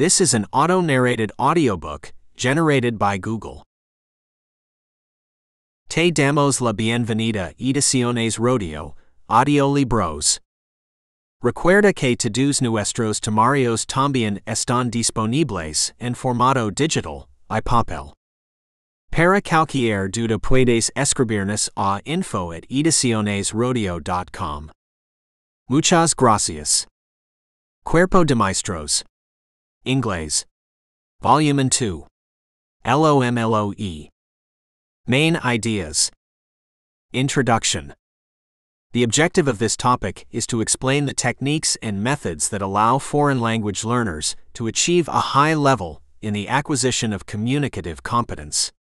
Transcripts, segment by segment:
This is an auto-narrated audiobook generated by Google. Te damos la bienvenida ediciones rodeo, libros. Recuerda que todos nuestros tomarios también están disponibles en formato digital, iPapel. Para cualquier duda puedes escribirnos a info at edicionesrodeo.com. Muchas gracias. Cuerpo de Maestros Ingles. Volume and 2. LOMLOE. Main Ideas. Introduction. The objective of this topic is to explain the techniques and methods that allow foreign language learners to achieve a high level in the acquisition of communicative competence.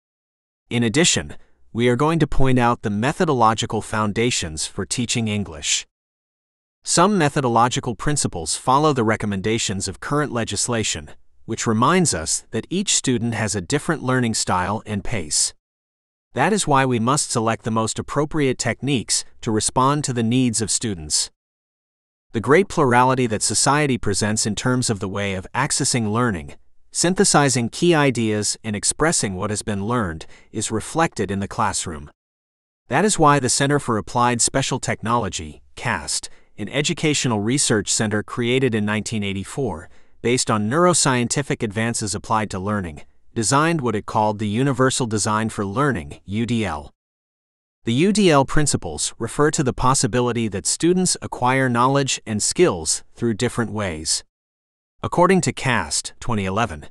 In addition, we are going to point out the methodological foundations for teaching English. Some methodological principles follow the recommendations of current legislation, which reminds us that each student has a different learning style and pace. That is why we must select the most appropriate techniques to respond to the needs of students. The great plurality that society presents in terms of the way of accessing learning, synthesizing key ideas, and expressing what has been learned is reflected in the classroom. That is why the Center for Applied Special Technology, CAST, an educational research center created in 1984 based on neuroscientific advances applied to learning, designed what it called the Universal Design for Learning UDL. The UDL principles refer to the possibility that students acquire knowledge and skills through different ways. According to CAST 2011,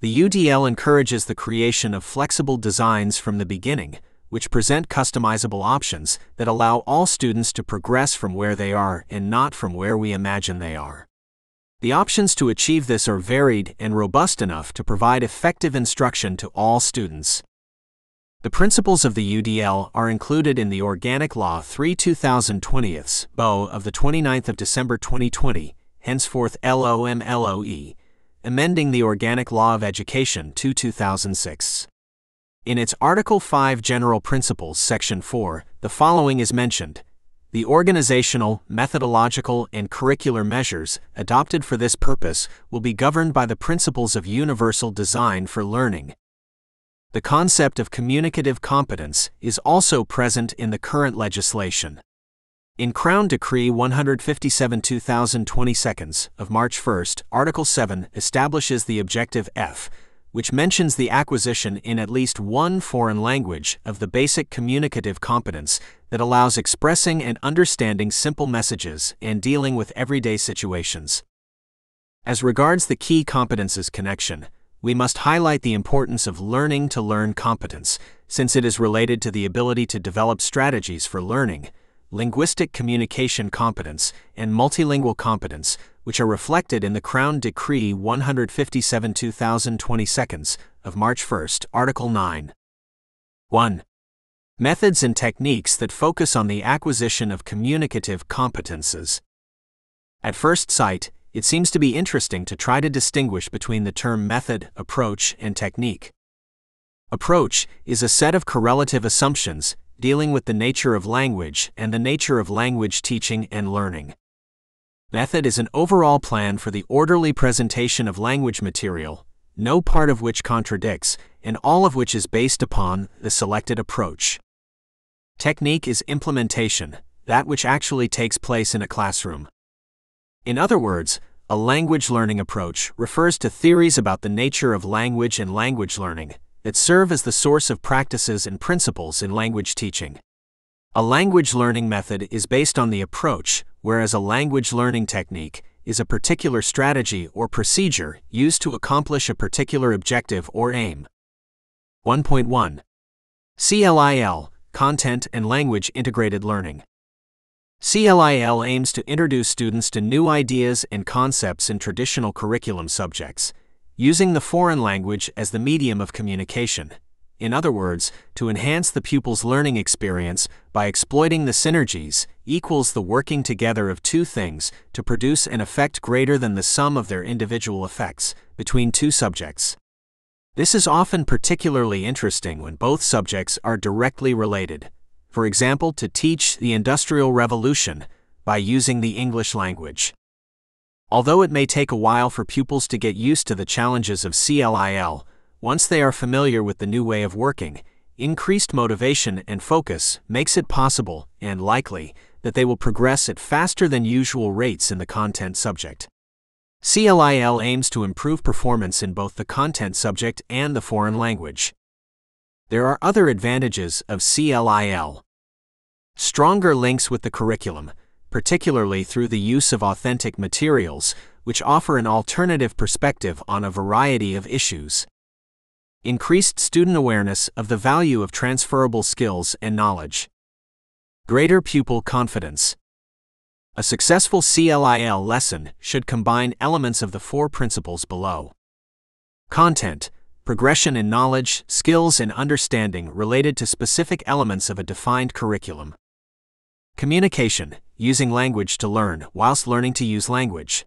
the UDL encourages the creation of flexible designs from the beginning – which present customizable options that allow all students to progress from where they are and not from where we imagine they are. The options to achieve this are varied and robust enough to provide effective instruction to all students. The principles of the UDL are included in the Organic Law 3 2020s BO of the 29th of December 2020, henceforth LOMLOE, amending the Organic Law of Education 2 2006. In its Article 5 General Principles, Section 4, the following is mentioned. The organizational, methodological, and curricular measures adopted for this purpose will be governed by the principles of universal design for learning. The concept of communicative competence is also present in the current legislation. In Crown Decree 157 2022 of March 1, Article 7 establishes the Objective F, which mentions the acquisition in at least one foreign language of the basic communicative competence that allows expressing and understanding simple messages and dealing with everyday situations. As regards the key competences connection, we must highlight the importance of learning to learn competence, since it is related to the ability to develop strategies for learning linguistic communication competence, and multilingual competence, which are reflected in the Crown Decree 157 2022 of March 1, Article 9. 1. Methods and techniques that focus on the acquisition of communicative competences. At first sight, it seems to be interesting to try to distinguish between the term method, approach, and technique. Approach is a set of correlative assumptions dealing with the nature of language and the nature of language teaching and learning. Method is an overall plan for the orderly presentation of language material, no part of which contradicts, and all of which is based upon the selected approach. Technique is implementation, that which actually takes place in a classroom. In other words, a language learning approach refers to theories about the nature of language and language learning, that serve as the source of practices and principles in language teaching. A language learning method is based on the approach, whereas a language learning technique is a particular strategy or procedure used to accomplish a particular objective or aim. 1.1 CLIL Content and Language Integrated Learning CLIL aims to introduce students to new ideas and concepts in traditional curriculum subjects using the foreign language as the medium of communication. In other words, to enhance the pupil's learning experience by exploiting the synergies equals the working together of two things to produce an effect greater than the sum of their individual effects between two subjects. This is often particularly interesting when both subjects are directly related. For example, to teach the Industrial Revolution by using the English language. Although it may take a while for pupils to get used to the challenges of CLIL, once they are familiar with the new way of working, increased motivation and focus makes it possible, and likely, that they will progress at faster than usual rates in the content subject. CLIL aims to improve performance in both the content subject and the foreign language. There are other advantages of CLIL. Stronger links with the curriculum – particularly through the use of authentic materials, which offer an alternative perspective on a variety of issues. Increased student awareness of the value of transferable skills and knowledge. Greater pupil confidence. A successful CLIL lesson should combine elements of the four principles below. Content, progression in knowledge, skills and understanding related to specific elements of a defined curriculum. Communication, using language to learn whilst learning to use language.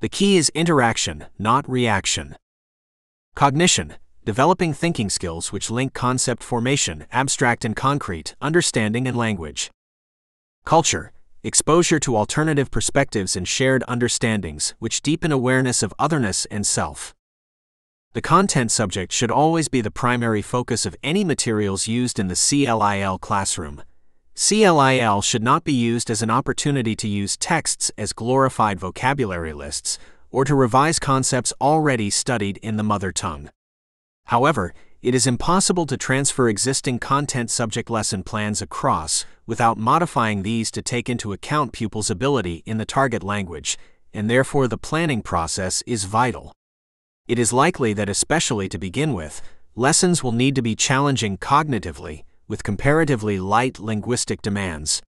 The key is interaction, not reaction. Cognition, developing thinking skills which link concept formation, abstract and concrete, understanding and language. Culture, exposure to alternative perspectives and shared understandings which deepen awareness of otherness and self. The content subject should always be the primary focus of any materials used in the CLIL classroom, CLIL should not be used as an opportunity to use texts as glorified vocabulary lists or to revise concepts already studied in the mother tongue. However, it is impossible to transfer existing content subject lesson plans across without modifying these to take into account pupils' ability in the target language, and therefore the planning process is vital. It is likely that especially to begin with, lessons will need to be challenging cognitively, with comparatively light linguistic demands.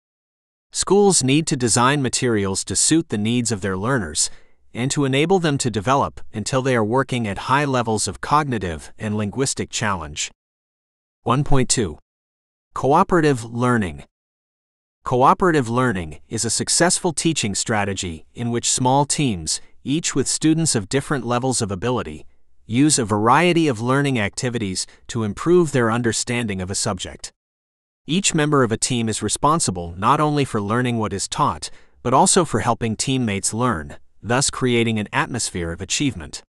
Schools need to design materials to suit the needs of their learners and to enable them to develop until they are working at high levels of cognitive and linguistic challenge. 1.2 Cooperative Learning Cooperative learning is a successful teaching strategy in which small teams, each with students of different levels of ability, use a variety of learning activities to improve their understanding of a subject. Each member of a team is responsible not only for learning what is taught, but also for helping teammates learn, thus creating an atmosphere of achievement.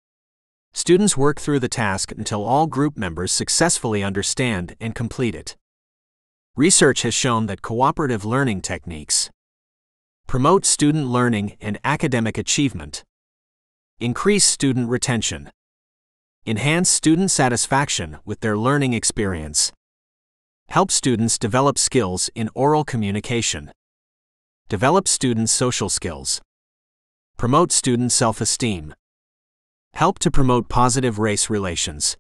Students work through the task until all group members successfully understand and complete it. Research has shown that cooperative learning techniques promote student learning and academic achievement, increase student retention, enhance student satisfaction with their learning experience, help students develop skills in oral communication, develop students' social skills, promote student self esteem, help to promote positive race relations.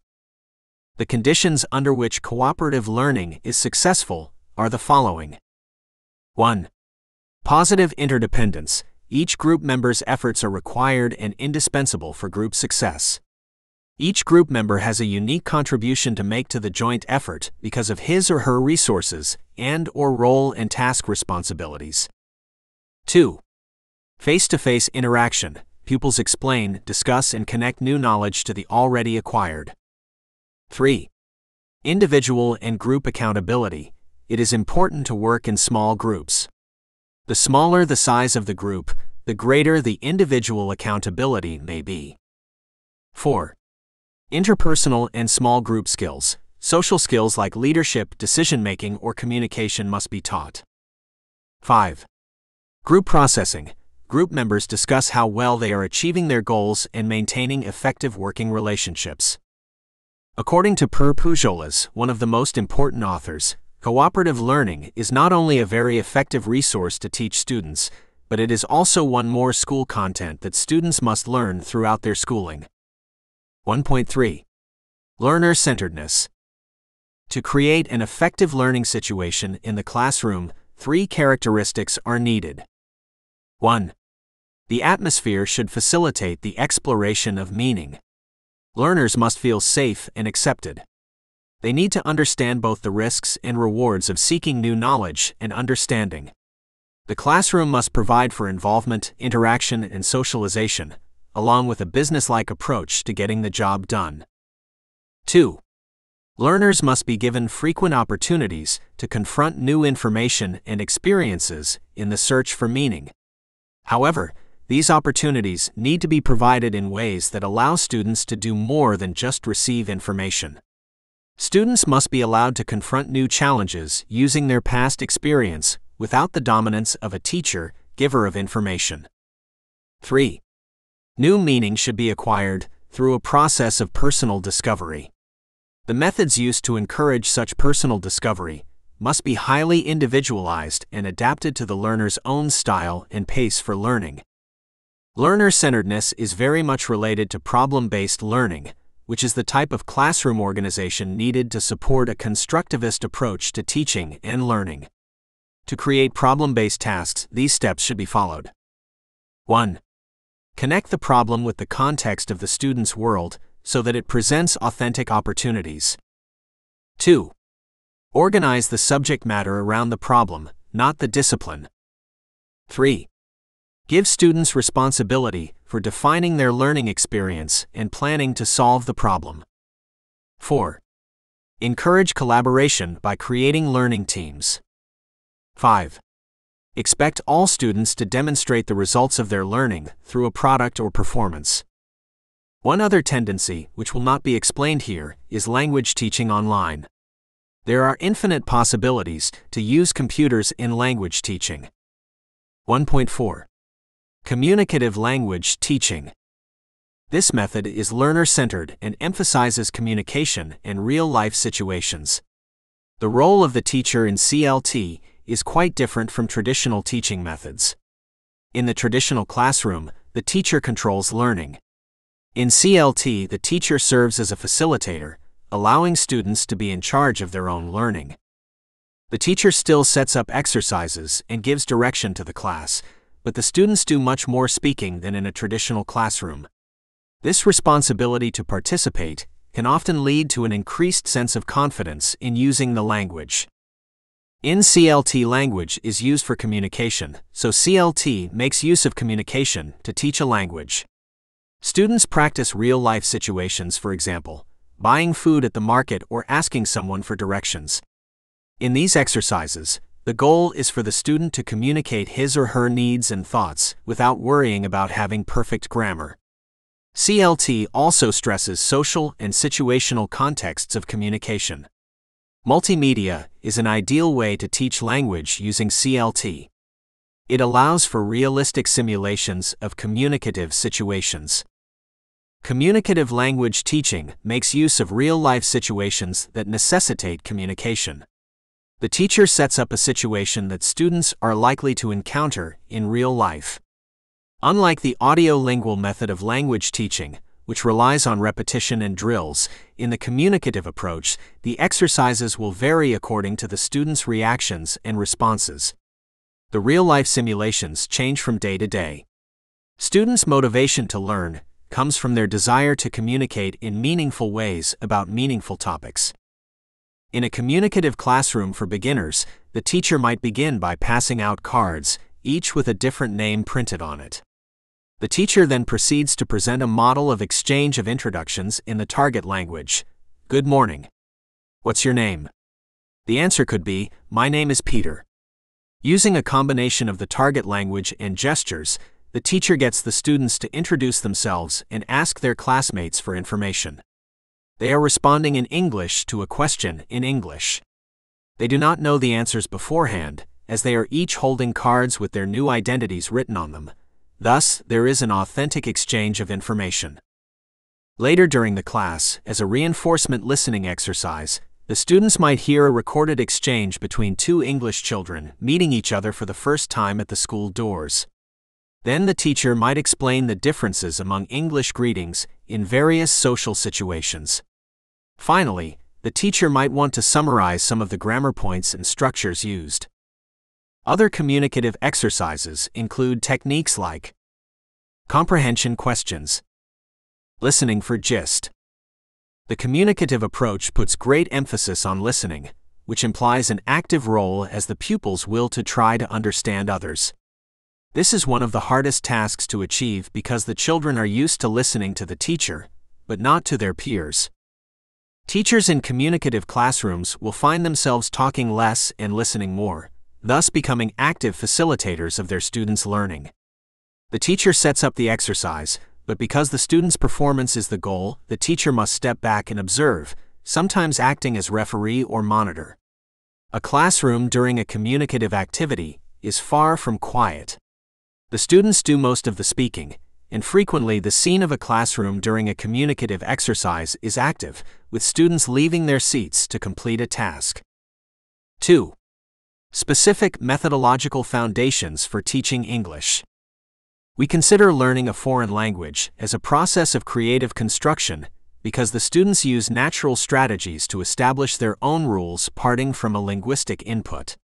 The conditions under which cooperative learning is successful are the following 1. Positive interdependence. Each group member's efforts are required and indispensable for group success. Each group member has a unique contribution to make to the joint effort because of his or her resources and or role and task responsibilities. 2. Face-to-face -face interaction. Pupils explain, discuss, and connect new knowledge to the already acquired. 3. Individual and group accountability. It is important to work in small groups. The smaller the size of the group, the greater the individual accountability may be. 4. Interpersonal and small group skills, social skills like leadership, decision-making, or communication must be taught. 5. Group processing. Group members discuss how well they are achieving their goals and maintaining effective working relationships. According to Per Pujolas, one of the most important authors, cooperative learning is not only a very effective resource to teach students, but it is also one more school content that students must learn throughout their schooling. 1.3 Learner Centeredness To create an effective learning situation in the classroom, three characteristics are needed. 1. The atmosphere should facilitate the exploration of meaning. Learners must feel safe and accepted. They need to understand both the risks and rewards of seeking new knowledge and understanding. The classroom must provide for involvement, interaction, and socialization, along with a businesslike approach to getting the job done. 2. Learners must be given frequent opportunities to confront new information and experiences in the search for meaning. However, these opportunities need to be provided in ways that allow students to do more than just receive information. Students must be allowed to confront new challenges using their past experience without the dominance of a teacher, giver of information. 3. New meaning should be acquired through a process of personal discovery. The methods used to encourage such personal discovery must be highly individualized and adapted to the learner's own style and pace for learning. Learner-centeredness is very much related to problem-based learning, which is the type of classroom organization needed to support a constructivist approach to teaching and learning. To create problem-based tasks, these steps should be followed. 1. Connect the problem with the context of the student's world so that it presents authentic opportunities. 2. Organize the subject matter around the problem, not the discipline. 3. Give students responsibility for defining their learning experience and planning to solve the problem. 4. Encourage collaboration by creating learning teams. 5. Expect all students to demonstrate the results of their learning through a product or performance. One other tendency, which will not be explained here, is language teaching online. There are infinite possibilities to use computers in language teaching. 1.4 Communicative Language Teaching This method is learner centered and emphasizes communication and real life situations. The role of the teacher in CLT is quite different from traditional teaching methods. In the traditional classroom, the teacher controls learning. In CLT, the teacher serves as a facilitator, allowing students to be in charge of their own learning. The teacher still sets up exercises and gives direction to the class, but the students do much more speaking than in a traditional classroom. This responsibility to participate can often lead to an increased sense of confidence in using the language. NCLT language is used for communication, so CLT makes use of communication to teach a language. Students practice real-life situations for example, buying food at the market or asking someone for directions. In these exercises, the goal is for the student to communicate his or her needs and thoughts without worrying about having perfect grammar. CLT also stresses social and situational contexts of communication. Multimedia is an ideal way to teach language using CLT. It allows for realistic simulations of communicative situations. Communicative language teaching makes use of real-life situations that necessitate communication. The teacher sets up a situation that students are likely to encounter in real life. Unlike the audiolingual method of language teaching, which relies on repetition and drills, in the communicative approach, the exercises will vary according to the student's reactions and responses. The real-life simulations change from day to day. Students' motivation to learn comes from their desire to communicate in meaningful ways about meaningful topics. In a communicative classroom for beginners, the teacher might begin by passing out cards, each with a different name printed on it. The teacher then proceeds to present a model of exchange of introductions in the target language. Good morning. What's your name? The answer could be, My name is Peter. Using a combination of the target language and gestures, the teacher gets the students to introduce themselves and ask their classmates for information. They are responding in English to a question in English. They do not know the answers beforehand, as they are each holding cards with their new identities written on them, Thus, there is an authentic exchange of information. Later during the class, as a reinforcement listening exercise, the students might hear a recorded exchange between two English children meeting each other for the first time at the school doors. Then the teacher might explain the differences among English greetings in various social situations. Finally, the teacher might want to summarize some of the grammar points and structures used. Other communicative exercises include techniques like comprehension questions, listening for gist. The communicative approach puts great emphasis on listening, which implies an active role as the pupil's will to try to understand others. This is one of the hardest tasks to achieve because the children are used to listening to the teacher, but not to their peers. Teachers in communicative classrooms will find themselves talking less and listening more, thus becoming active facilitators of their students' learning. The teacher sets up the exercise, but because the student's performance is the goal, the teacher must step back and observe, sometimes acting as referee or monitor. A classroom during a communicative activity is far from quiet. The students do most of the speaking, and frequently the scene of a classroom during a communicative exercise is active, with students leaving their seats to complete a task. 2. Specific methodological foundations for teaching English. We consider learning a foreign language as a process of creative construction because the students use natural strategies to establish their own rules parting from a linguistic input.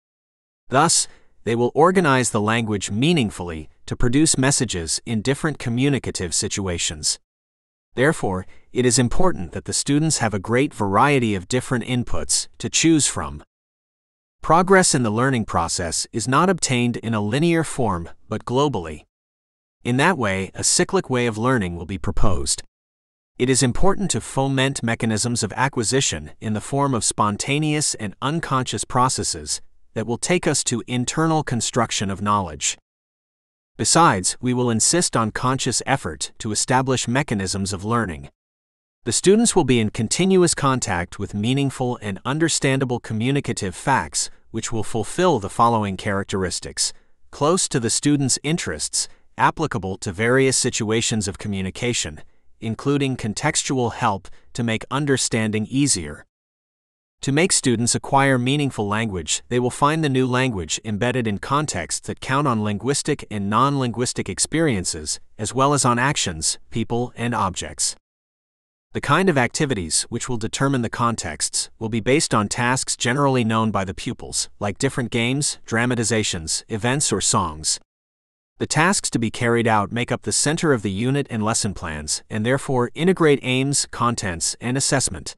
Thus, they will organize the language meaningfully to produce messages in different communicative situations. Therefore, it is important that the students have a great variety of different inputs to choose from Progress in the learning process is not obtained in a linear form, but globally. In that way, a cyclic way of learning will be proposed. It is important to foment mechanisms of acquisition in the form of spontaneous and unconscious processes that will take us to internal construction of knowledge. Besides, we will insist on conscious effort to establish mechanisms of learning the students will be in continuous contact with meaningful and understandable communicative facts which will fulfill the following characteristics, close to the student's interests, applicable to various situations of communication, including contextual help to make understanding easier. To make students acquire meaningful language, they will find the new language embedded in contexts that count on linguistic and non-linguistic experiences, as well as on actions, people, and objects. The kind of activities which will determine the contexts will be based on tasks generally known by the pupils, like different games, dramatizations, events, or songs. The tasks to be carried out make up the center of the unit and lesson plans, and therefore integrate aims, contents, and assessment.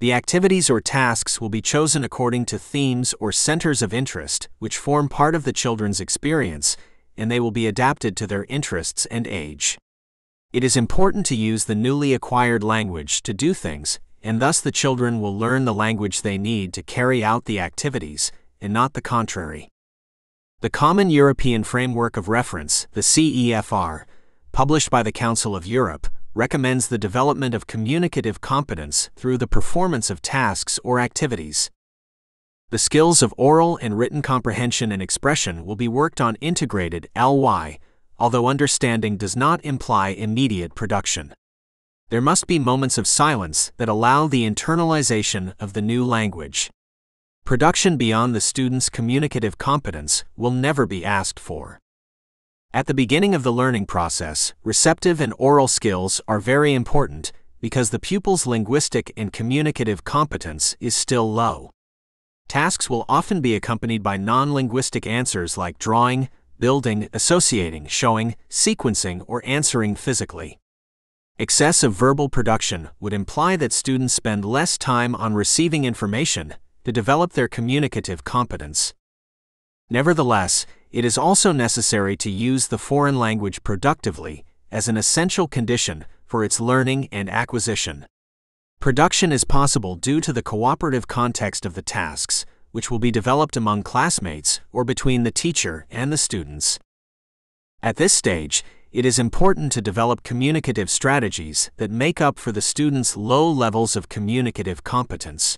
The activities or tasks will be chosen according to themes or centers of interest, which form part of the children's experience, and they will be adapted to their interests and age. It is important to use the newly acquired language to do things, and thus the children will learn the language they need to carry out the activities, and not the contrary. The Common European Framework of Reference, the CEFR, published by the Council of Europe, recommends the development of communicative competence through the performance of tasks or activities. The skills of oral and written comprehension and expression will be worked on integrated LY although understanding does not imply immediate production. There must be moments of silence that allow the internalization of the new language. Production beyond the student's communicative competence will never be asked for. At the beginning of the learning process, receptive and oral skills are very important because the pupil's linguistic and communicative competence is still low. Tasks will often be accompanied by non linguistic answers like drawing, building, associating, showing, sequencing, or answering physically. Excessive verbal production would imply that students spend less time on receiving information to develop their communicative competence. Nevertheless, it is also necessary to use the foreign language productively as an essential condition for its learning and acquisition. Production is possible due to the cooperative context of the tasks, which will be developed among classmates or between the teacher and the students. At this stage, it is important to develop communicative strategies that make up for the student's low levels of communicative competence.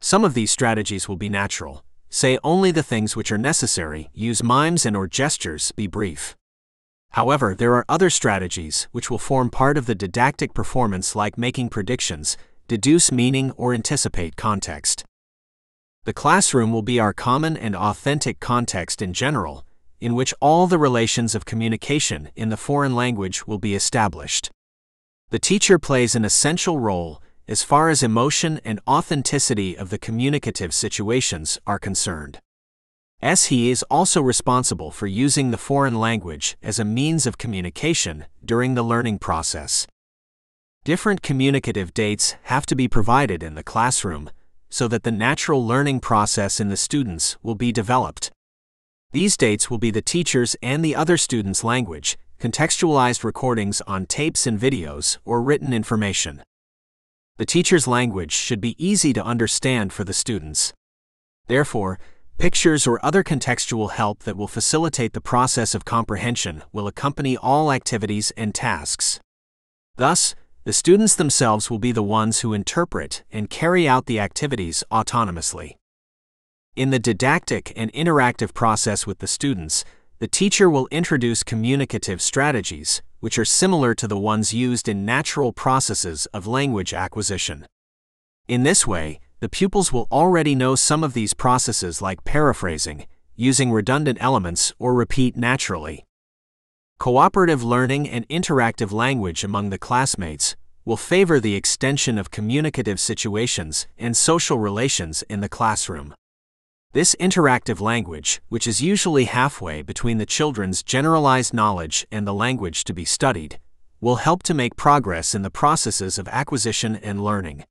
Some of these strategies will be natural. Say only the things which are necessary, use mimes and or gestures, be brief. However, there are other strategies which will form part of the didactic performance like making predictions, deduce meaning or anticipate context. The classroom will be our common and authentic context in general, in which all the relations of communication in the foreign language will be established. The teacher plays an essential role as far as emotion and authenticity of the communicative situations are concerned. As he is also responsible for using the foreign language as a means of communication during the learning process. Different communicative dates have to be provided in the classroom so that the natural learning process in the students will be developed. These dates will be the teacher's and the other student's language, contextualized recordings on tapes and videos, or written information. The teacher's language should be easy to understand for the students. Therefore, pictures or other contextual help that will facilitate the process of comprehension will accompany all activities and tasks. Thus, the students themselves will be the ones who interpret and carry out the activities autonomously. In the didactic and interactive process with the students, the teacher will introduce communicative strategies, which are similar to the ones used in natural processes of language acquisition. In this way, the pupils will already know some of these processes like paraphrasing, using redundant elements, or repeat naturally. Cooperative learning and interactive language among the classmates will favor the extension of communicative situations and social relations in the classroom. This interactive language, which is usually halfway between the children's generalized knowledge and the language to be studied, will help to make progress in the processes of acquisition and learning.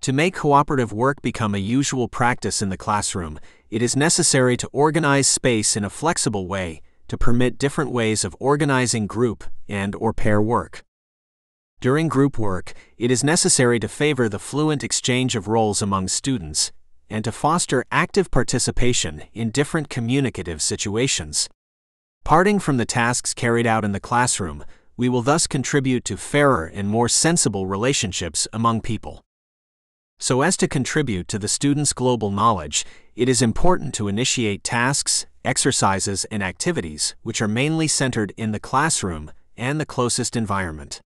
To make cooperative work become a usual practice in the classroom, it is necessary to organize space in a flexible way to permit different ways of organizing group and or pair work. During group work, it is necessary to favor the fluent exchange of roles among students and to foster active participation in different communicative situations. Parting from the tasks carried out in the classroom, we will thus contribute to fairer and more sensible relationships among people. So as to contribute to the students' global knowledge, it is important to initiate tasks exercises and activities which are mainly centered in the classroom and the closest environment.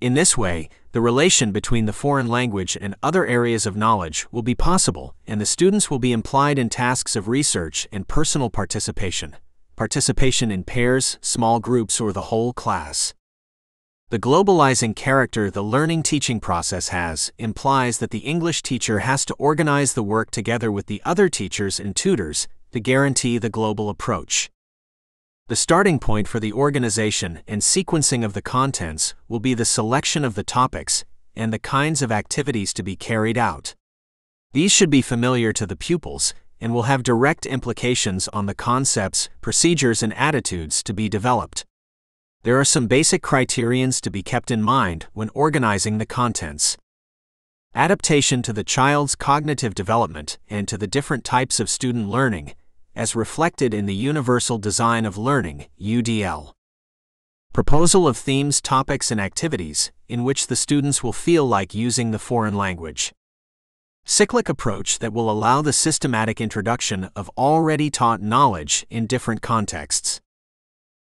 In this way, the relation between the foreign language and other areas of knowledge will be possible and the students will be implied in tasks of research and personal participation, participation in pairs, small groups or the whole class. The globalizing character the learning teaching process has implies that the English teacher has to organize the work together with the other teachers and tutors to guarantee the global approach. The starting point for the organization and sequencing of the contents will be the selection of the topics and the kinds of activities to be carried out. These should be familiar to the pupils and will have direct implications on the concepts, procedures, and attitudes to be developed. There are some basic criterions to be kept in mind when organizing the contents. Adaptation to the child's cognitive development and to the different types of student learning as reflected in the Universal Design of Learning, UDL. Proposal of themes, topics, and activities, in which the students will feel like using the foreign language. Cyclic approach that will allow the systematic introduction of already taught knowledge in different contexts.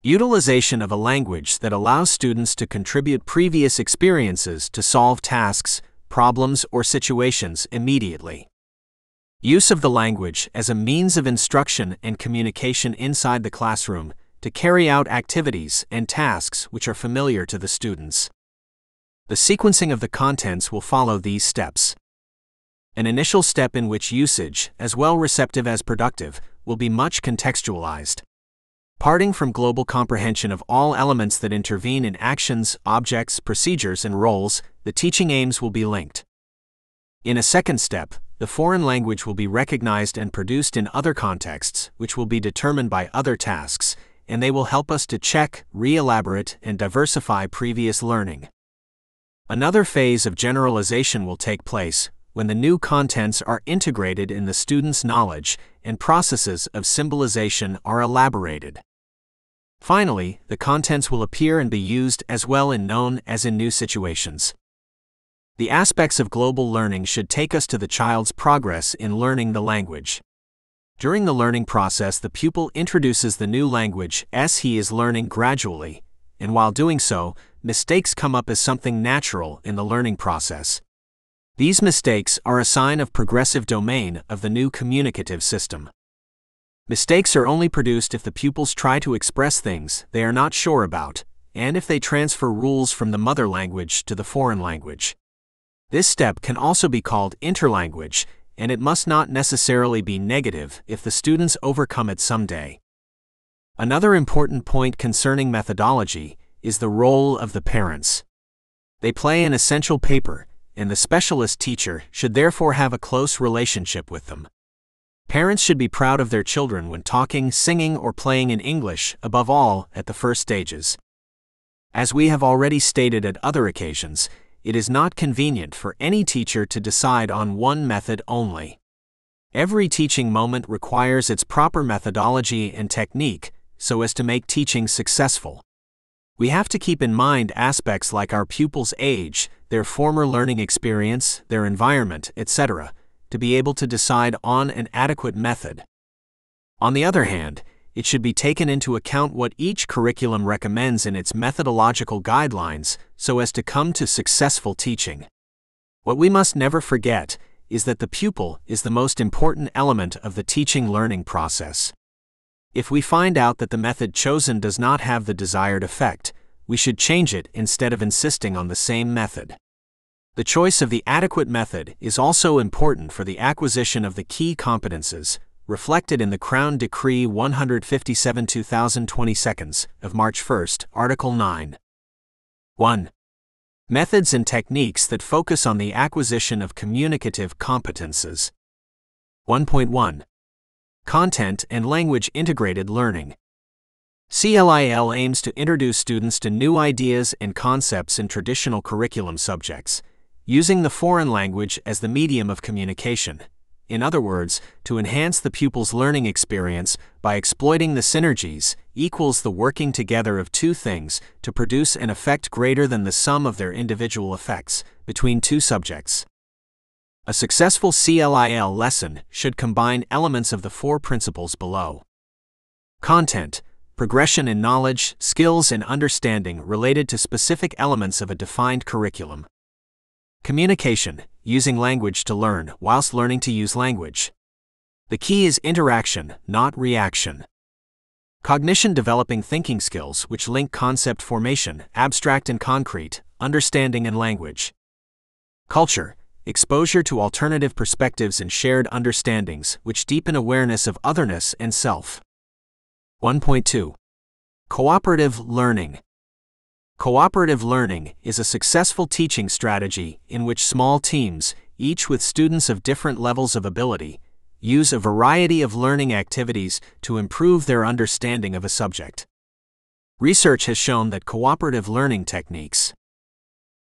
Utilization of a language that allows students to contribute previous experiences to solve tasks, problems, or situations immediately. Use of the language as a means of instruction and communication inside the classroom to carry out activities and tasks which are familiar to the students. The sequencing of the contents will follow these steps. An initial step in which usage, as well receptive as productive, will be much contextualized. Parting from global comprehension of all elements that intervene in actions, objects, procedures, and roles, the teaching aims will be linked. In a second step, the foreign language will be recognized and produced in other contexts, which will be determined by other tasks, and they will help us to check, re-elaborate, and diversify previous learning. Another phase of generalization will take place when the new contents are integrated in the student's knowledge and processes of symbolization are elaborated. Finally, the contents will appear and be used as well in known as in new situations. The aspects of global learning should take us to the child's progress in learning the language. During the learning process, the pupil introduces the new language as he is learning gradually, and while doing so, mistakes come up as something natural in the learning process. These mistakes are a sign of progressive domain of the new communicative system. Mistakes are only produced if the pupils try to express things they are not sure about, and if they transfer rules from the mother language to the foreign language. This step can also be called interlanguage, and it must not necessarily be negative if the students overcome it someday. Another important point concerning methodology is the role of the parents. They play an essential paper, and the specialist teacher should therefore have a close relationship with them. Parents should be proud of their children when talking, singing, or playing in English, above all, at the first stages. As we have already stated at other occasions, it is not convenient for any teacher to decide on one method only. Every teaching moment requires its proper methodology and technique so as to make teaching successful. We have to keep in mind aspects like our pupils' age, their former learning experience, their environment, etc., to be able to decide on an adequate method. On the other hand, it should be taken into account what each curriculum recommends in its methodological guidelines so as to come to successful teaching. What we must never forget is that the pupil is the most important element of the teaching learning process. If we find out that the method chosen does not have the desired effect, we should change it instead of insisting on the same method. The choice of the adequate method is also important for the acquisition of the key competences, reflected in the Crown Decree 157 2022 of March 1, Article 9. 1. Methods and techniques that focus on the acquisition of communicative competences. 1.1. Content and language integrated learning. CLIL aims to introduce students to new ideas and concepts in traditional curriculum subjects, using the foreign language as the medium of communication in other words, to enhance the pupil's learning experience by exploiting the synergies, equals the working together of two things to produce an effect greater than the sum of their individual effects between two subjects. A successful CLIL lesson should combine elements of the four principles below. Content, progression in knowledge, skills and understanding related to specific elements of a defined curriculum. Communication, using language to learn whilst learning to use language. The key is interaction, not reaction. Cognition developing thinking skills which link concept formation, abstract and concrete, understanding and language. Culture, exposure to alternative perspectives and shared understandings which deepen awareness of otherness and self. 1.2. Cooperative learning, Cooperative learning is a successful teaching strategy in which small teams, each with students of different levels of ability, use a variety of learning activities to improve their understanding of a subject. Research has shown that cooperative learning techniques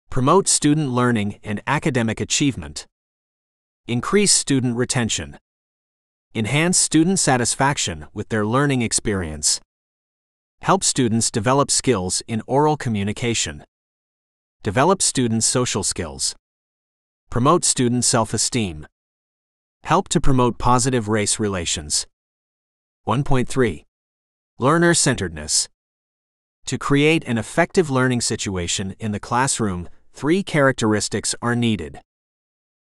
promote student learning and academic achievement, increase student retention, enhance student satisfaction with their learning experience. Help students develop skills in oral communication. Develop students' social skills. Promote student self esteem. Help to promote positive race relations. 1.3 Learner centeredness. To create an effective learning situation in the classroom, three characteristics are needed.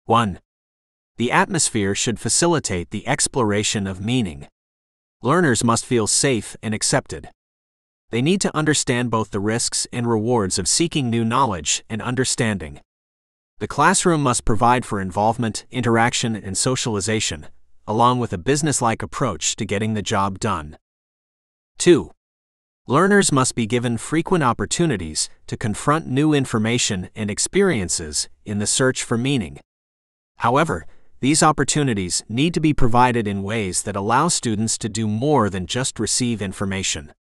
1. The atmosphere should facilitate the exploration of meaning. Learners must feel safe and accepted they need to understand both the risks and rewards of seeking new knowledge and understanding. The classroom must provide for involvement, interaction, and socialization, along with a businesslike approach to getting the job done. 2. Learners must be given frequent opportunities to confront new information and experiences in the search for meaning. However, these opportunities need to be provided in ways that allow students to do more than just receive information.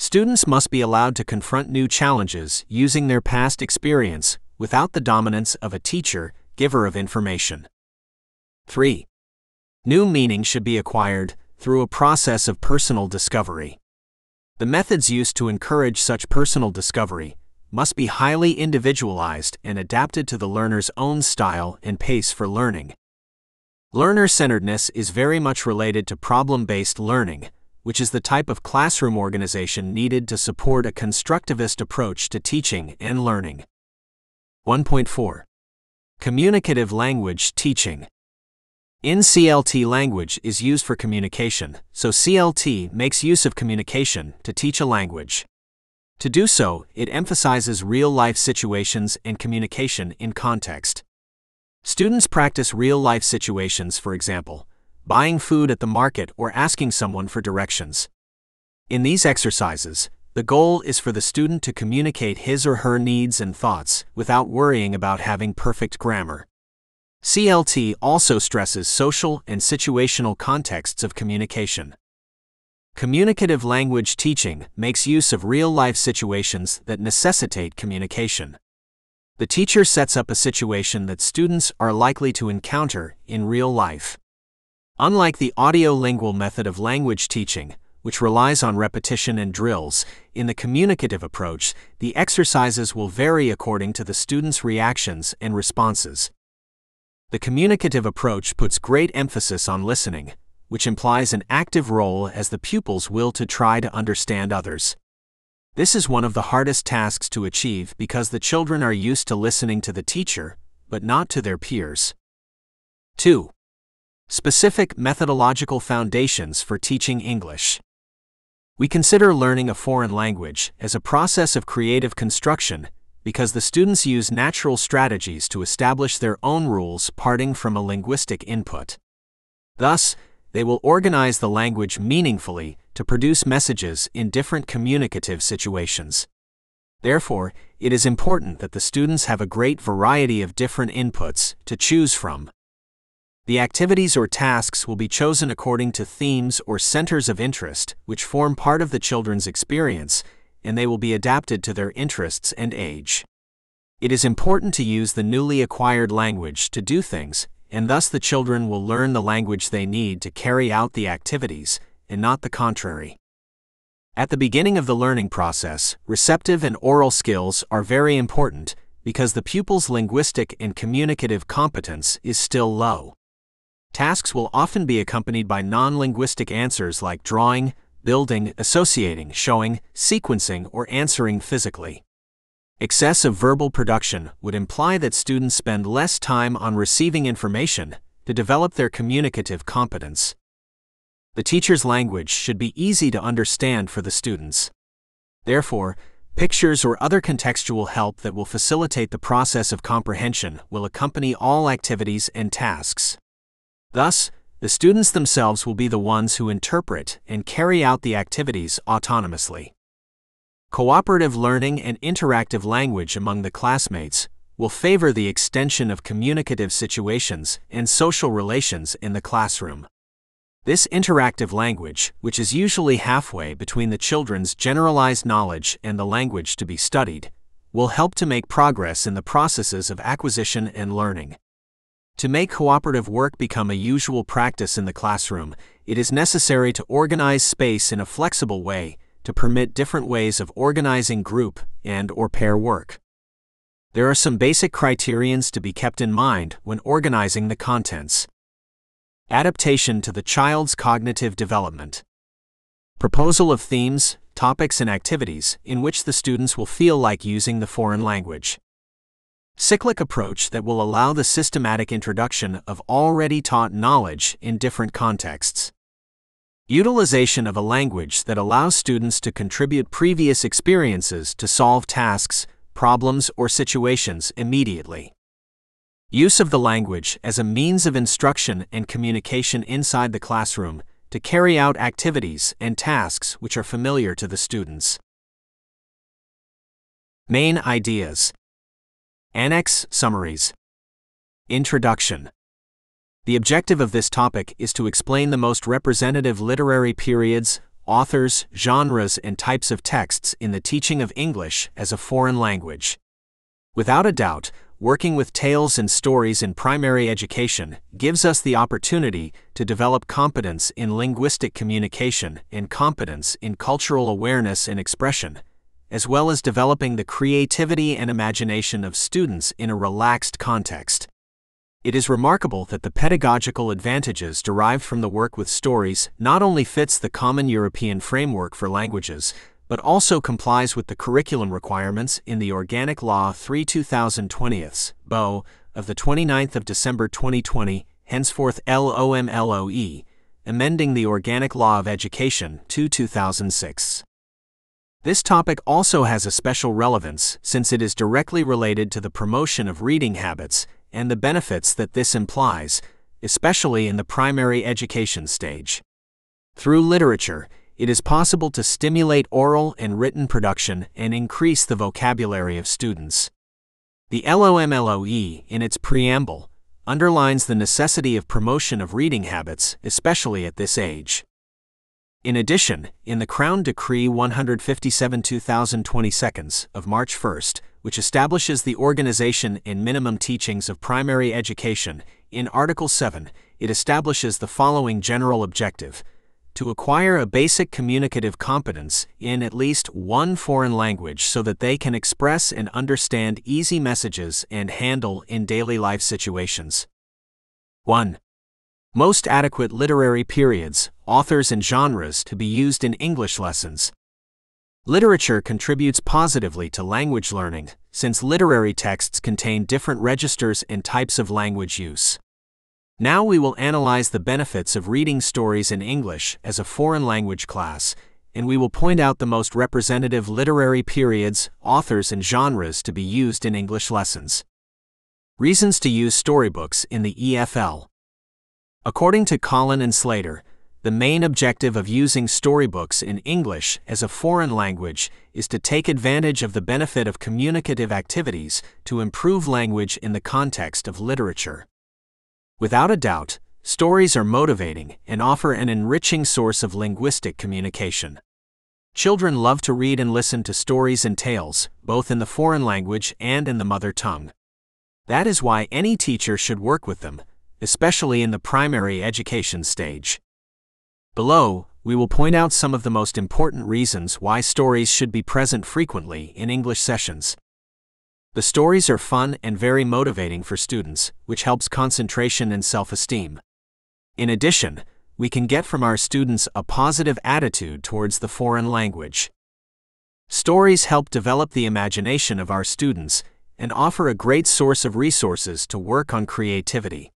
Students must be allowed to confront new challenges using their past experience without the dominance of a teacher, giver of information. 3. New meaning should be acquired through a process of personal discovery. The methods used to encourage such personal discovery must be highly individualized and adapted to the learner's own style and pace for learning. Learner centeredness is very much related to problem based learning which is the type of classroom organization needed to support a constructivist approach to teaching and learning. 1.4 Communicative Language Teaching NCLT language is used for communication, so CLT makes use of communication to teach a language. To do so, it emphasizes real life situations and communication in context. Students practice real life situations, for example, buying food at the market, or asking someone for directions. In these exercises, the goal is for the student to communicate his or her needs and thoughts without worrying about having perfect grammar. CLT also stresses social and situational contexts of communication. Communicative language teaching makes use of real life situations that necessitate communication. The teacher sets up a situation that students are likely to encounter in real life. Unlike the audio-lingual method of language teaching, which relies on repetition and drills, in the communicative approach, the exercises will vary according to the student's reactions and responses. The communicative approach puts great emphasis on listening, which implies an active role as the pupil's will to try to understand others. This is one of the hardest tasks to achieve because the children are used to listening to the teacher, but not to their peers. 2. Specific methodological foundations for teaching English. We consider learning a foreign language as a process of creative construction because the students use natural strategies to establish their own rules parting from a linguistic input. Thus, they will organize the language meaningfully to produce messages in different communicative situations. Therefore, it is important that the students have a great variety of different inputs to choose from. The activities or tasks will be chosen according to themes or centers of interest, which form part of the children's experience, and they will be adapted to their interests and age. It is important to use the newly acquired language to do things, and thus the children will learn the language they need to carry out the activities, and not the contrary. At the beginning of the learning process, receptive and oral skills are very important because the pupil's linguistic and communicative competence is still low. Tasks will often be accompanied by non-linguistic answers like drawing, building, associating, showing, sequencing, or answering physically. Excessive verbal production would imply that students spend less time on receiving information to develop their communicative competence. The teacher's language should be easy to understand for the students. Therefore, pictures or other contextual help that will facilitate the process of comprehension will accompany all activities and tasks. Thus, the students themselves will be the ones who interpret and carry out the activities autonomously. Cooperative learning and interactive language among the classmates will favor the extension of communicative situations and social relations in the classroom. This interactive language, which is usually halfway between the children's generalized knowledge and the language to be studied, will help to make progress in the processes of acquisition and learning. To make cooperative work become a usual practice in the classroom, it is necessary to organize space in a flexible way to permit different ways of organizing group and or pair work. There are some basic criterions to be kept in mind when organizing the contents. Adaptation to the child's cognitive development. Proposal of themes, topics and activities in which the students will feel like using the foreign language cyclic approach that will allow the systematic introduction of already taught knowledge in different contexts. Utilization of a language that allows students to contribute previous experiences to solve tasks, problems, or situations immediately. Use of the language as a means of instruction and communication inside the classroom to carry out activities and tasks which are familiar to the students. Main ideas Annex Summaries Introduction The objective of this topic is to explain the most representative literary periods, authors, genres, and types of texts in the teaching of English as a foreign language. Without a doubt, working with tales and stories in primary education gives us the opportunity to develop competence in linguistic communication and competence in cultural awareness and expression, as well as developing the creativity and imagination of students in a relaxed context. It is remarkable that the pedagogical advantages derived from the work with stories not only fits the common European framework for languages, but also complies with the curriculum requirements in the Organic Law 3 2020 BO, of the 29th of December 2020, henceforth LOMLOE, amending the Organic Law of Education 2 2006. This topic also has a special relevance since it is directly related to the promotion of reading habits and the benefits that this implies, especially in the primary education stage. Through literature, it is possible to stimulate oral and written production and increase the vocabulary of students. The LOMLOE, in its preamble, underlines the necessity of promotion of reading habits, especially at this age. In addition, in the Crown Decree 157 2022 of March 1, which establishes the organization and minimum teachings of primary education, in Article 7, it establishes the following general objective to acquire a basic communicative competence in at least one foreign language so that they can express and understand easy messages and handle in daily life situations. 1. Most adequate literary periods authors and genres to be used in English lessons. Literature contributes positively to language learning, since literary texts contain different registers and types of language use. Now we will analyze the benefits of reading stories in English as a foreign language class, and we will point out the most representative literary periods, authors, and genres to be used in English lessons. Reasons to use storybooks in the EFL According to Collin and Slater, the main objective of using storybooks in English as a foreign language is to take advantage of the benefit of communicative activities to improve language in the context of literature. Without a doubt, stories are motivating and offer an enriching source of linguistic communication. Children love to read and listen to stories and tales, both in the foreign language and in the mother tongue. That is why any teacher should work with them, especially in the primary education stage. Below, we will point out some of the most important reasons why stories should be present frequently in English sessions. The stories are fun and very motivating for students, which helps concentration and self-esteem. In addition, we can get from our students a positive attitude towards the foreign language. Stories help develop the imagination of our students and offer a great source of resources to work on creativity.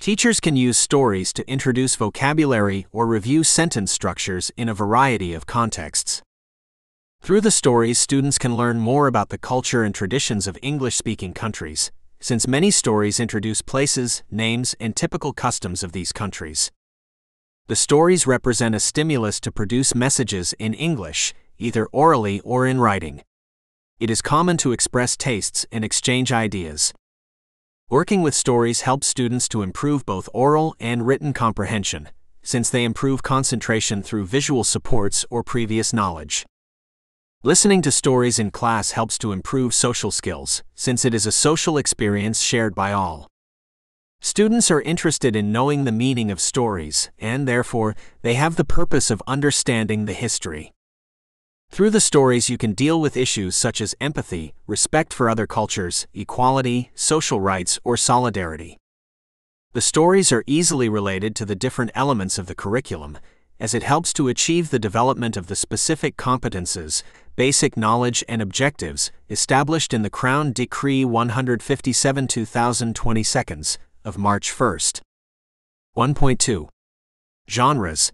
Teachers can use stories to introduce vocabulary or review sentence structures in a variety of contexts. Through the stories, students can learn more about the culture and traditions of English-speaking countries, since many stories introduce places, names, and typical customs of these countries. The stories represent a stimulus to produce messages in English, either orally or in writing. It is common to express tastes and exchange ideas. Working with stories helps students to improve both oral and written comprehension, since they improve concentration through visual supports or previous knowledge. Listening to stories in class helps to improve social skills, since it is a social experience shared by all. Students are interested in knowing the meaning of stories, and therefore, they have the purpose of understanding the history. Through the stories, you can deal with issues such as empathy, respect for other cultures, equality, social rights, or solidarity. The stories are easily related to the different elements of the curriculum, as it helps to achieve the development of the specific competences, basic knowledge, and objectives established in the Crown Decree 157 2020 seconds of March 1st. 1. 1.2 Genres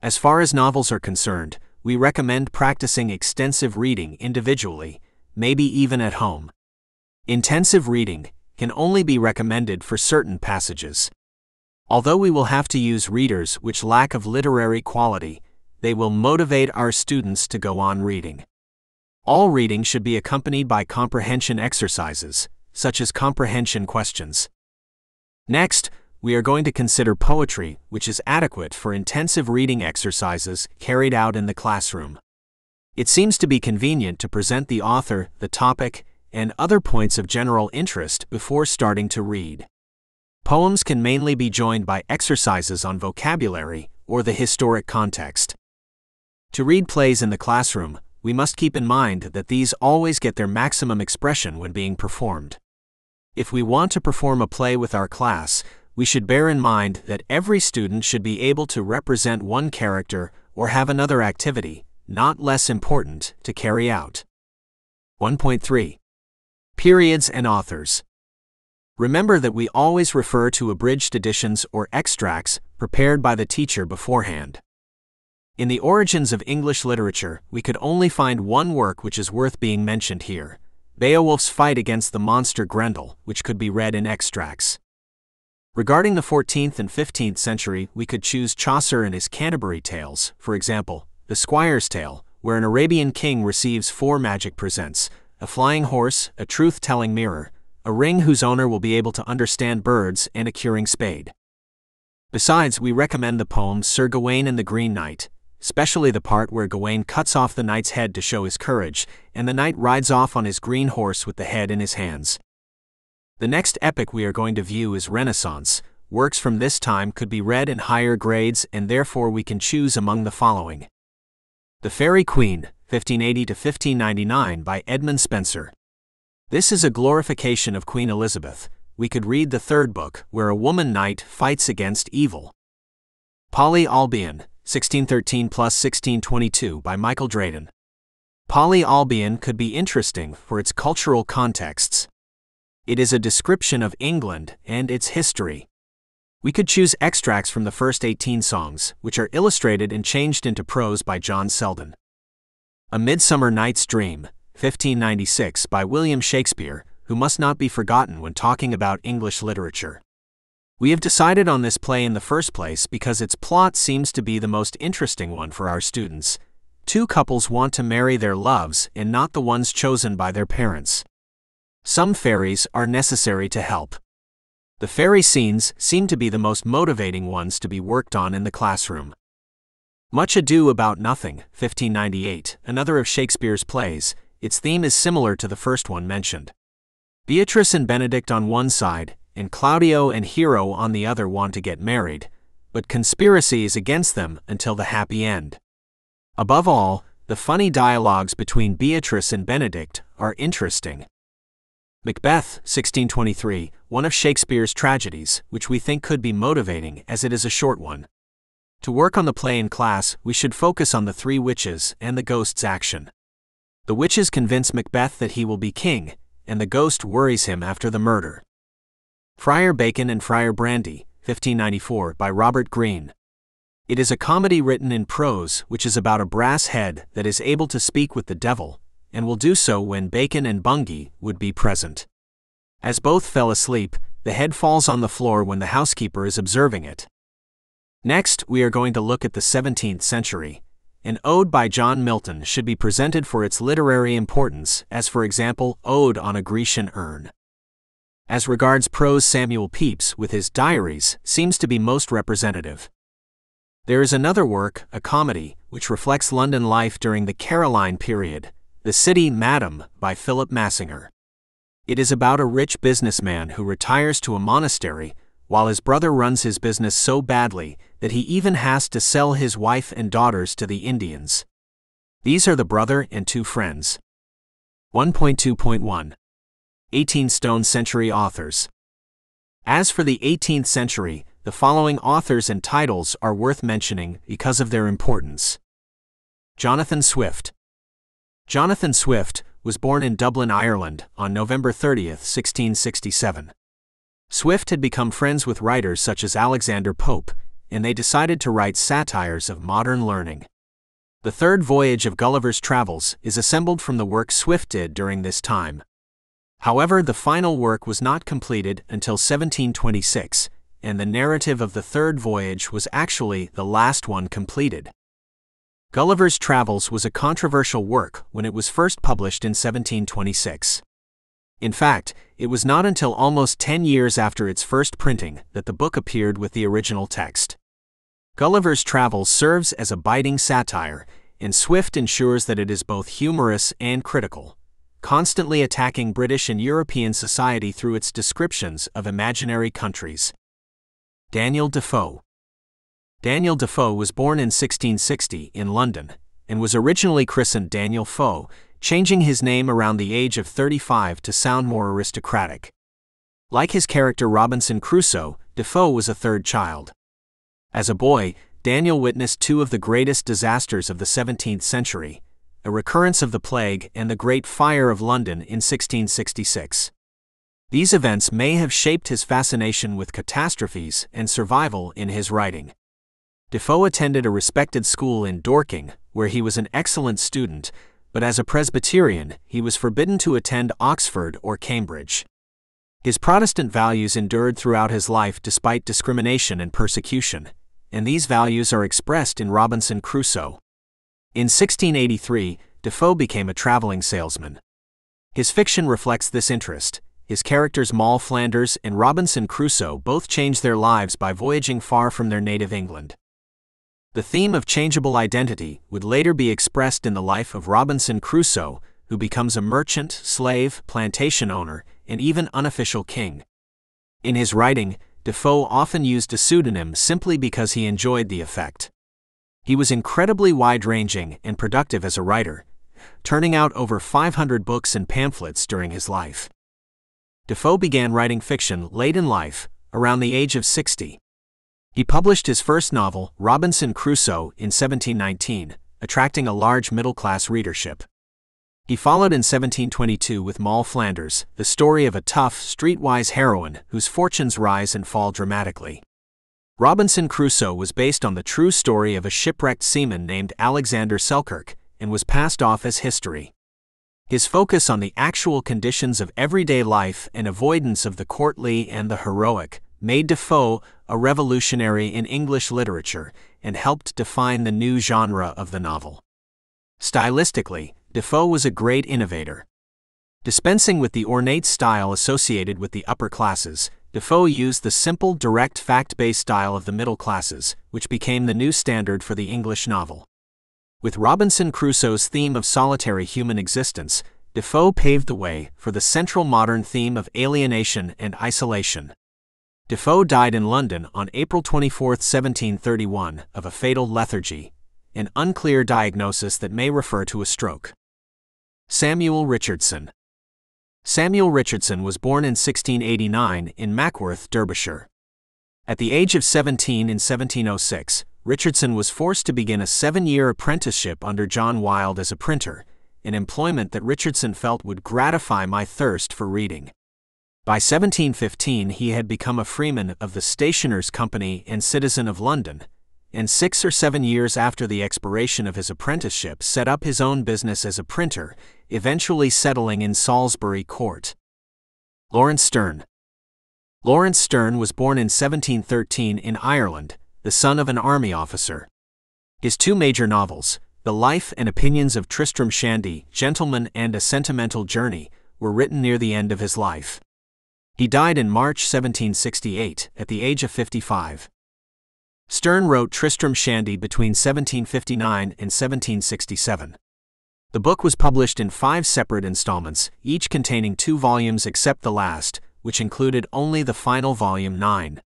As far as novels are concerned, we recommend practicing extensive reading individually, maybe even at home. Intensive reading can only be recommended for certain passages. Although we will have to use readers which lack of literary quality, they will motivate our students to go on reading. All reading should be accompanied by comprehension exercises, such as comprehension questions. Next, we are going to consider poetry, which is adequate for intensive reading exercises carried out in the classroom. It seems to be convenient to present the author, the topic, and other points of general interest before starting to read. Poems can mainly be joined by exercises on vocabulary or the historic context. To read plays in the classroom, we must keep in mind that these always get their maximum expression when being performed. If we want to perform a play with our class, we should bear in mind that every student should be able to represent one character or have another activity, not less important, to carry out. 1.3. Periods and authors. Remember that we always refer to abridged editions or extracts prepared by the teacher beforehand. In the origins of English literature, we could only find one work which is worth being mentioned here, Beowulf's fight against the monster Grendel, which could be read in extracts. Regarding the 14th and 15th century, we could choose Chaucer and his Canterbury Tales, for example, The Squire's Tale, where an Arabian king receives four magic presents a flying horse, a truth telling mirror, a ring whose owner will be able to understand birds, and a curing spade. Besides, we recommend the poem Sir Gawain and the Green Knight, especially the part where Gawain cuts off the knight's head to show his courage, and the knight rides off on his green horse with the head in his hands. The next epic we are going to view is Renaissance. Works from this time could be read in higher grades and therefore we can choose among the following. The Faerie Queen, 1580-1599 by Edmund Spenser. This is a glorification of Queen Elizabeth. We could read the third book, where a woman knight fights against evil. Polly Albion, 1613 plus 1622 by Michael Drayton. Polly Albion could be interesting for its cultural contexts. It is a description of England and its history. We could choose extracts from the first 18 songs, which are illustrated and changed into prose by John Selden. A Midsummer Night's Dream, 1596 by William Shakespeare, who must not be forgotten when talking about English literature. We have decided on this play in the first place because its plot seems to be the most interesting one for our students. Two couples want to marry their loves and not the ones chosen by their parents. Some fairies are necessary to help. The fairy scenes seem to be the most motivating ones to be worked on in the classroom. Much Ado About Nothing, 1598, another of Shakespeare's plays, its theme is similar to the first one mentioned. Beatrice and Benedict on one side, and Claudio and Hero on the other want to get married, but conspiracy is against them until the happy end. Above all, the funny dialogues between Beatrice and Benedict are interesting, Macbeth, 1623, one of Shakespeare's tragedies, which we think could be motivating as it is a short one. To work on the play in class, we should focus on the three witches and the ghost's action. The witches convince Macbeth that he will be king, and the ghost worries him after the murder. Friar Bacon and Friar Brandy, 1594, by Robert Greene. It is a comedy written in prose which is about a brass head that is able to speak with the devil, and will do so when Bacon and Bungie would be present. As both fell asleep, the head falls on the floor when the housekeeper is observing it. Next, we are going to look at the 17th century. An ode by John Milton should be presented for its literary importance, as for example, Ode on a Grecian Urn. As regards prose, Samuel Pepys, with his diaries, seems to be most representative. There is another work, a comedy, which reflects London life during the Caroline period, the City Madam by Philip Massinger. It is about a rich businessman who retires to a monastery while his brother runs his business so badly that he even has to sell his wife and daughters to the Indians. These are the brother and two friends. 1.2.1 18 Stone Century Authors As for the 18th century, the following authors and titles are worth mentioning because of their importance. Jonathan Swift Jonathan Swift was born in Dublin, Ireland, on November 30, 1667. Swift had become friends with writers such as Alexander Pope, and they decided to write satires of modern learning. The third voyage of Gulliver's Travels is assembled from the work Swift did during this time. However, the final work was not completed until 1726, and the narrative of the third voyage was actually the last one completed. Gulliver's Travels was a controversial work when it was first published in 1726. In fact, it was not until almost 10 years after its first printing that the book appeared with the original text. Gulliver's Travels serves as a biting satire, and Swift ensures that it is both humorous and critical, constantly attacking British and European society through its descriptions of imaginary countries. Daniel Defoe Daniel Defoe was born in 1660 in London and was originally christened Daniel Foe, changing his name around the age of 35 to sound more aristocratic. Like his character Robinson Crusoe, Defoe was a third child. As a boy, Daniel witnessed two of the greatest disasters of the 17th century, a recurrence of the plague and the Great Fire of London in 1666. These events may have shaped his fascination with catastrophes and survival in his writing. Defoe attended a respected school in Dorking, where he was an excellent student, but as a Presbyterian, he was forbidden to attend Oxford or Cambridge. His Protestant values endured throughout his life despite discrimination and persecution, and these values are expressed in Robinson Crusoe. In 1683, Defoe became a traveling salesman. His fiction reflects this interest. His characters Moll Flanders and Robinson Crusoe both change their lives by voyaging far from their native England. The theme of changeable identity would later be expressed in the life of Robinson Crusoe, who becomes a merchant, slave, plantation owner, and even unofficial king. In his writing, Defoe often used a pseudonym simply because he enjoyed the effect. He was incredibly wide-ranging and productive as a writer, turning out over 500 books and pamphlets during his life. Defoe began writing fiction late in life, around the age of 60. He published his first novel, Robinson Crusoe, in 1719, attracting a large middle-class readership. He followed in 1722 with Moll Flanders, the story of a tough, streetwise heroine whose fortunes rise and fall dramatically. Robinson Crusoe was based on the true story of a shipwrecked seaman named Alexander Selkirk and was passed off as history. His focus on the actual conditions of everyday life and avoidance of the courtly and the heroic made Defoe a revolutionary in English literature and helped define the new genre of the novel. Stylistically, Defoe was a great innovator. Dispensing with the ornate style associated with the upper classes, Defoe used the simple, direct, fact-based style of the middle classes, which became the new standard for the English novel. With Robinson Crusoe's theme of solitary human existence, Defoe paved the way for the central modern theme of alienation and isolation. Defoe died in London on April 24, 1731, of a fatal lethargy, an unclear diagnosis that may refer to a stroke. Samuel Richardson Samuel Richardson was born in 1689 in Mackworth, Derbyshire. At the age of 17 in 1706, Richardson was forced to begin a seven-year apprenticeship under John Wilde as a printer, an employment that Richardson felt would gratify my thirst for reading. By 1715 he had become a freeman of the Stationers' Company and citizen of London, and six or seven years after the expiration of his apprenticeship set up his own business as a printer, eventually settling in Salisbury Court. Lawrence Sterne Lawrence Sterne was born in 1713 in Ireland, the son of an army officer. His two major novels, The Life and Opinions of Tristram Shandy, Gentleman and A Sentimental Journey, were written near the end of his life. He died in March 1768, at the age of 55. Stern wrote Tristram Shandy between 1759 and 1767. The book was published in five separate installments, each containing two volumes except the last, which included only the final volume 9.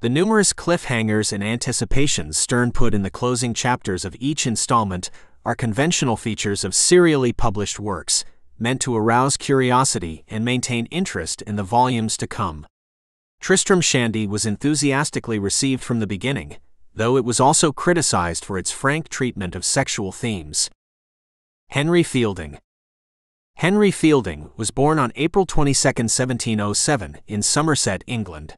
The numerous cliffhangers and anticipations Stern put in the closing chapters of each installment are conventional features of serially published works, meant to arouse curiosity and maintain interest in the volumes to come. Tristram Shandy was enthusiastically received from the beginning, though it was also criticized for its frank treatment of sexual themes. Henry Fielding Henry Fielding was born on April 22, 1707, in Somerset, England.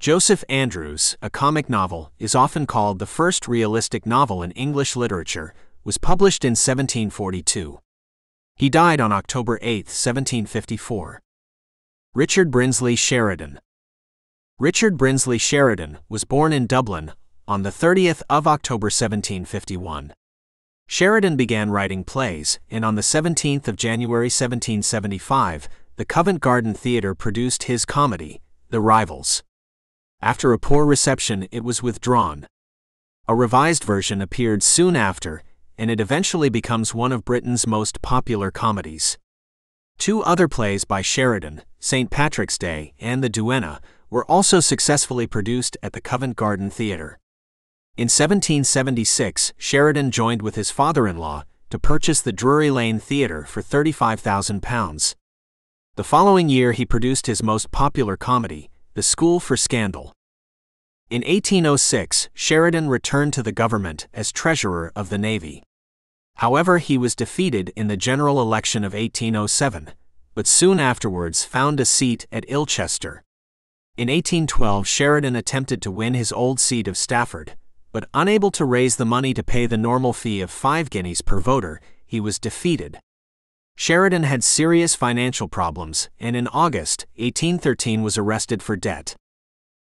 Joseph Andrews, a comic novel, is often called the first realistic novel in English literature, was published in 1742. He died on October 8, 1754. Richard Brinsley Sheridan Richard Brinsley Sheridan was born in Dublin on the 30th of October 1751. Sheridan began writing plays, and on the 17th of January 1775, the Covent Garden Theatre produced his comedy, The Rivals. After a poor reception, it was withdrawn. A revised version appeared soon after and it eventually becomes one of Britain's most popular comedies. Two other plays by Sheridan, St. Patrick's Day and The Duenna, were also successfully produced at the Covent Garden Theatre. In 1776, Sheridan joined with his father-in-law to purchase the Drury Lane Theatre for £35,000. The following year he produced his most popular comedy, The School for Scandal. In 1806, Sheridan returned to the government as Treasurer of the Navy. However, he was defeated in the general election of 1807, but soon afterwards found a seat at Ilchester. In 1812 Sheridan attempted to win his old seat of Stafford, but unable to raise the money to pay the normal fee of five guineas per voter, he was defeated. Sheridan had serious financial problems, and in August 1813 was arrested for debt.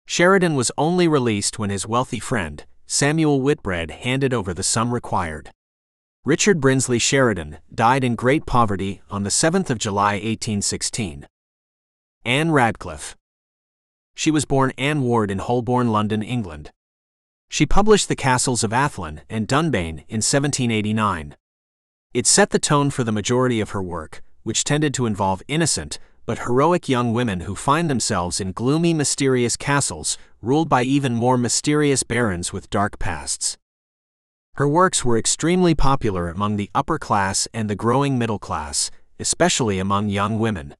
Sheridan was only released when his wealthy friend, Samuel Whitbread handed over the sum required. Richard Brinsley Sheridan died in great poverty on the 7th of July 1816. Anne Radcliffe. She was born Anne Ward in Holborn, London, England. She published The Castles of Athlin and Dunbane in 1789. It set the tone for the majority of her work, which tended to involve innocent, but heroic young women who find themselves in gloomy, mysterious castles, ruled by even more mysterious barons with dark pasts. Her works were extremely popular among the upper class and the growing middle class, especially among young women.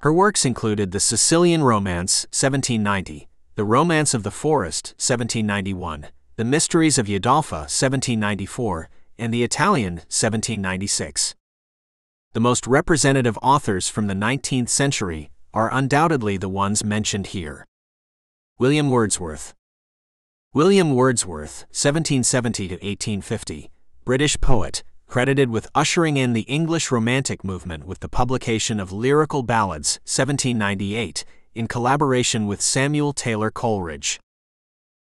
Her works included The Sicilian Romance, 1790, The Romance of the Forest, 1791, The Mysteries of Udolpha, 1794, and The Italian, 1796. The most representative authors from the 19th century are undoubtedly the ones mentioned here. William Wordsworth, William Wordsworth, 1770 1850, British poet, credited with ushering in the English Romantic movement with the publication of Lyrical Ballads, 1798, in collaboration with Samuel Taylor Coleridge.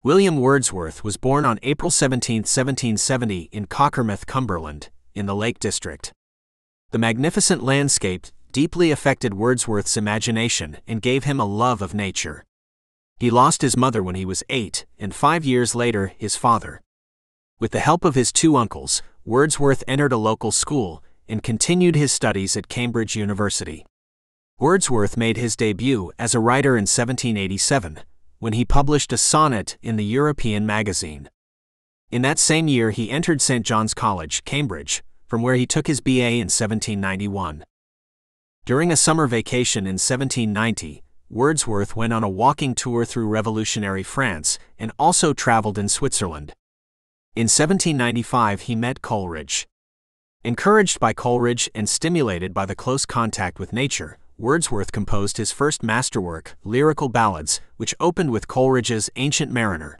William Wordsworth was born on April 17, 1770 in Cockermouth, Cumberland, in the Lake District. The magnificent landscape deeply affected Wordsworth's imagination and gave him a love of nature. He lost his mother when he was eight, and five years later, his father. With the help of his two uncles, Wordsworth entered a local school and continued his studies at Cambridge University. Wordsworth made his debut as a writer in 1787, when he published a sonnet in the European magazine. In that same year, he entered St. John's College, Cambridge, from where he took his BA in 1791. During a summer vacation in 1790, Wordsworth went on a walking tour through revolutionary France and also traveled in Switzerland. In 1795 he met Coleridge. Encouraged by Coleridge and stimulated by the close contact with nature, Wordsworth composed his first masterwork, Lyrical Ballads, which opened with Coleridge's Ancient Mariner.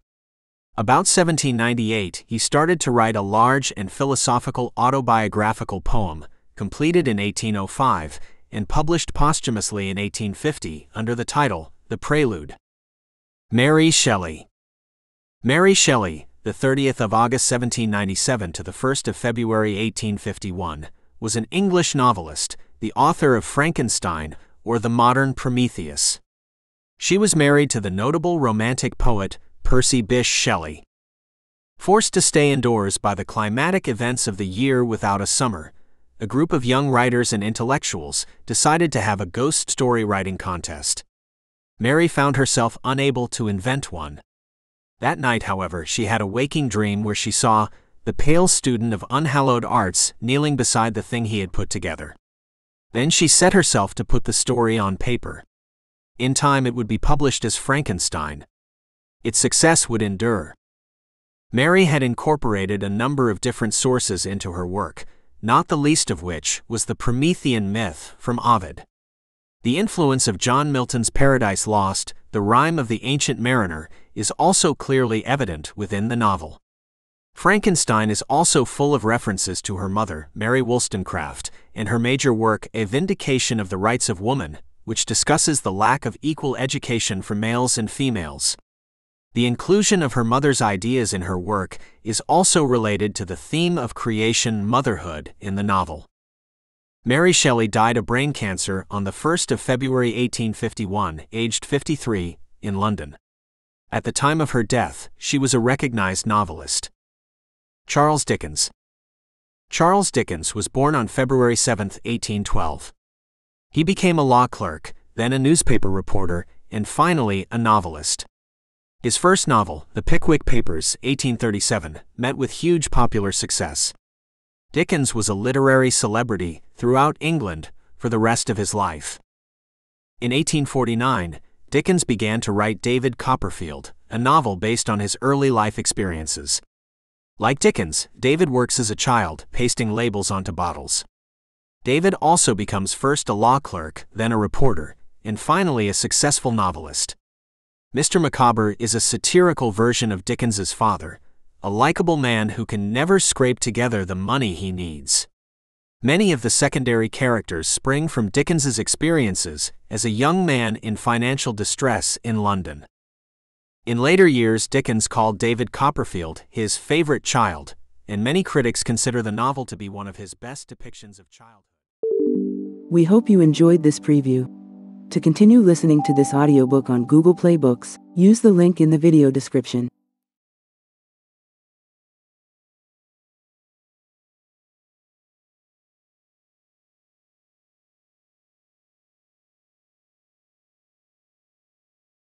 About 1798 he started to write a large and philosophical autobiographical poem, completed in 1805, and published posthumously in 1850 under the title The Prelude. Mary Shelley Mary Shelley, the 30th of August 1797 to the 1st of February 1851, was an English novelist, the author of Frankenstein or the modern Prometheus. She was married to the notable romantic poet Percy Bysshe Shelley. Forced to stay indoors by the climatic events of the year without a summer, a group of young writers and intellectuals decided to have a ghost story writing contest. Mary found herself unable to invent one. That night, however, she had a waking dream where she saw the pale student of unhallowed arts kneeling beside the thing he had put together. Then she set herself to put the story on paper. In time, it would be published as Frankenstein. Its success would endure. Mary had incorporated a number of different sources into her work, not the least of which was the Promethean myth from Ovid. The influence of John Milton's Paradise Lost, the rhyme of the ancient mariner, is also clearly evident within the novel. Frankenstein is also full of references to her mother, Mary Wollstonecraft, and her major work, A Vindication of the Rights of Woman, which discusses the lack of equal education for males and females, the inclusion of her mother's ideas in her work is also related to the theme of creation motherhood in the novel. Mary Shelley died of brain cancer on the 1st of February 1851, aged 53, in London. At the time of her death, she was a recognized novelist. Charles Dickens Charles Dickens was born on February 7, 1812. He became a law clerk, then a newspaper reporter, and finally a novelist. His first novel, The Pickwick Papers, 1837, met with huge popular success. Dickens was a literary celebrity throughout England for the rest of his life. In 1849, Dickens began to write David Copperfield, a novel based on his early life experiences. Like Dickens, David works as a child, pasting labels onto bottles. David also becomes first a law clerk, then a reporter, and finally a successful novelist. Mr. Macabre is a satirical version of Dickens's father, a likable man who can never scrape together the money he needs. Many of the secondary characters spring from Dickens's experiences as a young man in financial distress in London. In later years, Dickens called David Copperfield his favorite child, and many critics consider the novel to be one of his best depictions of childhood. We hope you enjoyed this preview. To continue listening to this audiobook on Google Play Books, use the link in the video description.